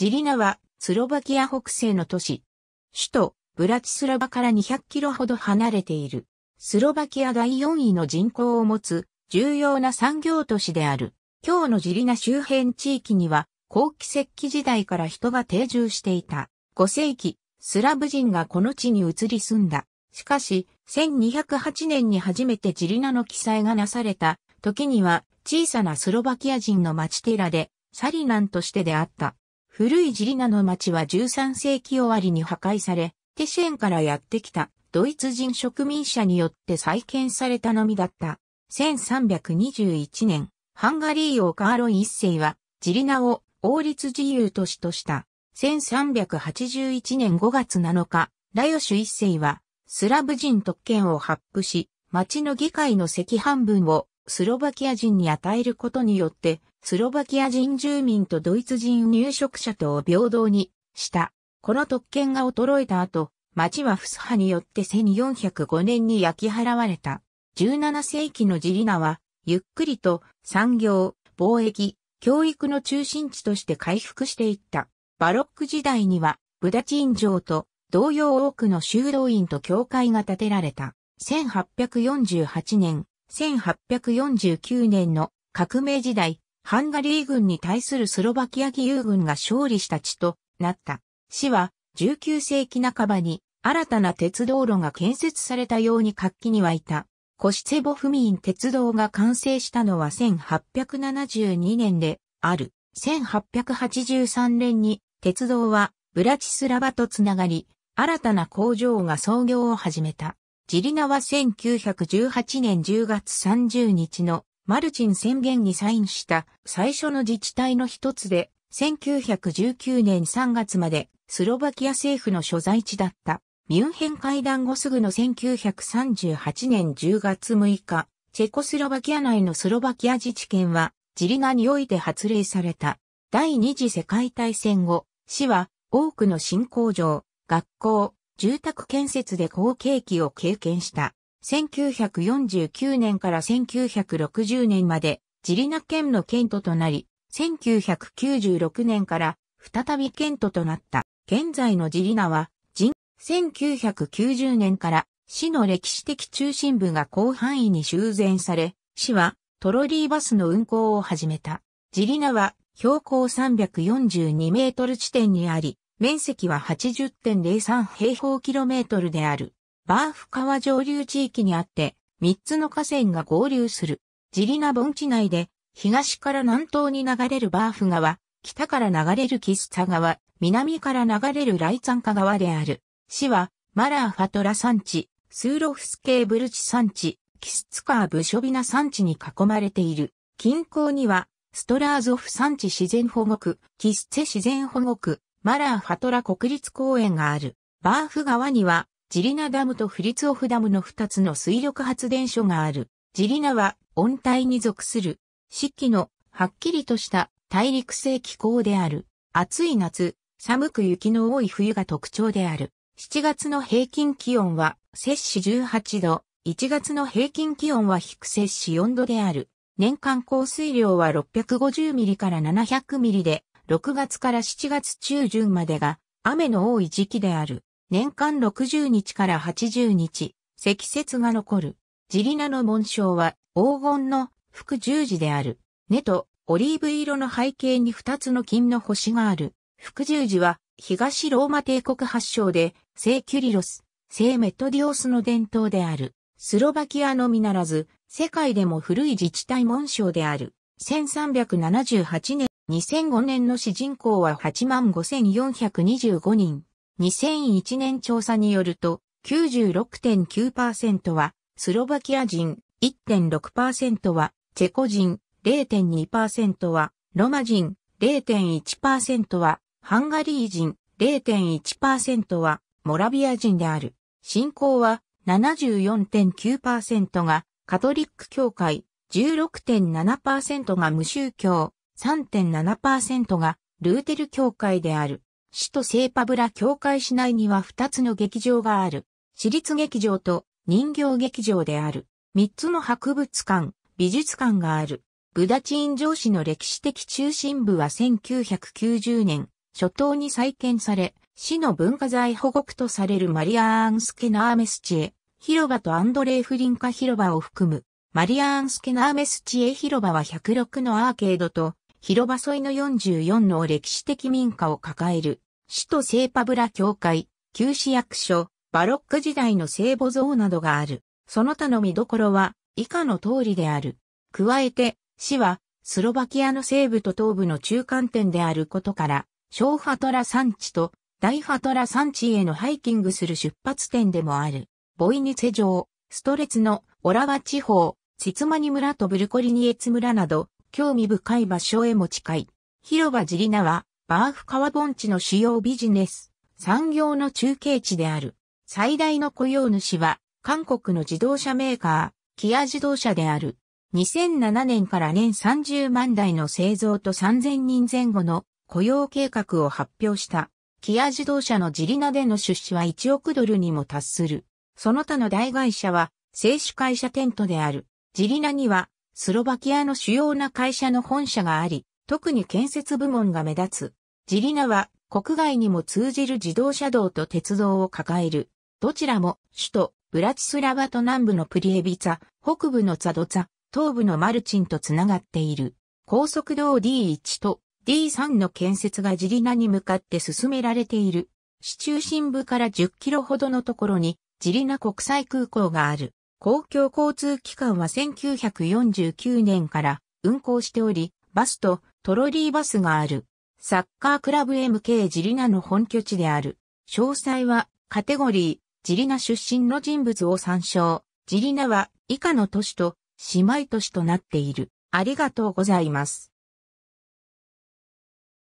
ジリナは、スロバキア北西の都市。首都、ブラチスラバから200キロほど離れている。スロバキア第4位の人口を持つ、重要な産業都市である。今日のジリナ周辺地域には、後期石器時代から人が定住していた。5世紀、スラブ人がこの地に移り住んだ。しかし、1208年に初めてジリナの記載がなされた時には、小さなスロバキア人の町ティラで、サリナンとしてであった。古いジリナの町は13世紀終わりに破壊され、テシェンからやってきたドイツ人植民者によって再建されたのみだった。1321年、ハンガリー王カーロイ一世は、ジリナを王立自由都市とした。1381年5月7日、ラヨシュ一世は、スラブ人特権を発布し、町の議会の赤半分をスロバキア人に与えることによって、スロバキア人住民とドイツ人入植者とを平等にした。この特権が衰えた後、町はフス派によって1405年に焼き払われた。17世紀のジリナは、ゆっくりと産業、貿易、教育の中心地として回復していった。バロック時代には、ブダチン城と同様多くの修道院と教会が建てられた。1848年、1849年の革命時代、ハンガリー軍に対するスロバキア義勇軍が勝利した地となった。市は19世紀半ばに新たな鉄道路が建設されたように活気に湧いた。コシツェボフミン鉄道が完成したのは1872年である。1883年に鉄道はブラチスラバとつながり、新たな工場が創業を始めた。ジリナは1918年10月30日のマルチン宣言にサインした最初の自治体の一つで、1919年3月までスロバキア政府の所在地だったミュンヘン会談後すぐの1938年10月6日、チェコスロバキア内のスロバキア自治権はジリナにおいて発令された。第二次世界大戦後、市は多くの新工場、学校、住宅建設で好景気を経験した。1949年から1960年までジリナ県の県都となり、1996年から再び県都となった。現在のジリナは、人、1990年から市の歴史的中心部が広範囲に修繕され、市はトロリーバスの運行を始めた。ジリナは標高342メートル地点にあり、面積は80.03平方キロメートルである。バーフ川上流地域にあって、3つの河川が合流する。ジリナ盆地内で、東から南東に流れるバーフ川、北から流れるキスツ川、南から流れるライツンカ川である。市は、マラーファトラ山地、スーロフスケーブルチ山地、キスツカーブショビナ山地に囲まれている。近郊には、ストラーゾフ山地自然保護区、キスツェ自然保護区、マラーファトラ国立公園がある。バーフ川には、ジリナダムとフリツオフダムの2つの水力発電所がある。ジリナは温帯に属する、四季のはっきりとした大陸性気候である。暑い夏、寒く雪の多い冬が特徴である。7月の平均気温は摂氏18度、1月の平均気温は低摂氏4度である。年間降水量は650ミリから700ミリで、6月から7月中旬までが雨の多い時期である。年間60日から80日、積雪が残る。ジリナの紋章は黄金の副十字である。根とオリーブ色の背景に2つの金の星がある。副十字は東ローマ帝国発祥で、聖キュリロス、聖メトディオスの伝統である。スロバキアのみならず、世界でも古い自治体紋章である。1378年2005年の死人口は85,425人。2001年調査によると、96.9%はスロバキア人、1.6%はチェコ人、0.2%はロマ人、0.1%はハンガリー人、0.1%はモラビア人である。信仰は74.9%がカトリック教会、16.7%が無宗教、3.7%がルーテル教会である。市と聖パブラ教会市内には2つの劇場がある。市立劇場と人形劇場である。3つの博物館、美術館がある。ブダチン城市の歴史的中心部は1990年、初頭に再建され、市の文化財保護区とされるマリアーン・スケナーメスチエ、広場とアンドレー・フリンカ広場を含む、マリアーン・スケナーメスチエ広場は106のアーケードと広場沿いの44の歴史的民家を抱える、首都聖パブラ教会、旧市役所、バロック時代の聖母像などがある。その他の見どころは以下の通りである。加えて、市はスロバキアの西部と東部の中間点であることから、小ハトラ山地と大ハトラ山地へのハイキングする出発点でもある。ボイニツェ城、ストレツのオラワ地方、ツツマニ村とブルコリニエツ村など、興味深い場所へも近い。広場ジリナは、バーフ川盆地の主要ビジネス、産業の中継地である。最大の雇用主は、韓国の自動車メーカー、キア自動車である。2007年から年30万台の製造と3000人前後の雇用計画を発表した。キア自動車のジリナでの出資は1億ドルにも達する。その他の大会社は、製止会社テントである。ジリナにはスロバキアの主要な会社の本社があり、特に建設部門が目立つ。ジリナは国外にも通じる自動車道と鉄道を抱える。どちらも首都ブラチスラバと南部のプリエビツァ、北部のザドツァ、東部のマルチンとつながっている。高速道 D1 と D3 の建設がジリナに向かって進められている。市中心部から10キロほどのところにジリナ国際空港がある。公共交通機関は1949年から運行しており、バスとトロリーバスがある。サッカークラブ MK ジリナの本拠地である。詳細はカテゴリー、ジリナ出身の人物を参照。ジリナは以下の都市と姉妹都市となっている。ありがとうございます。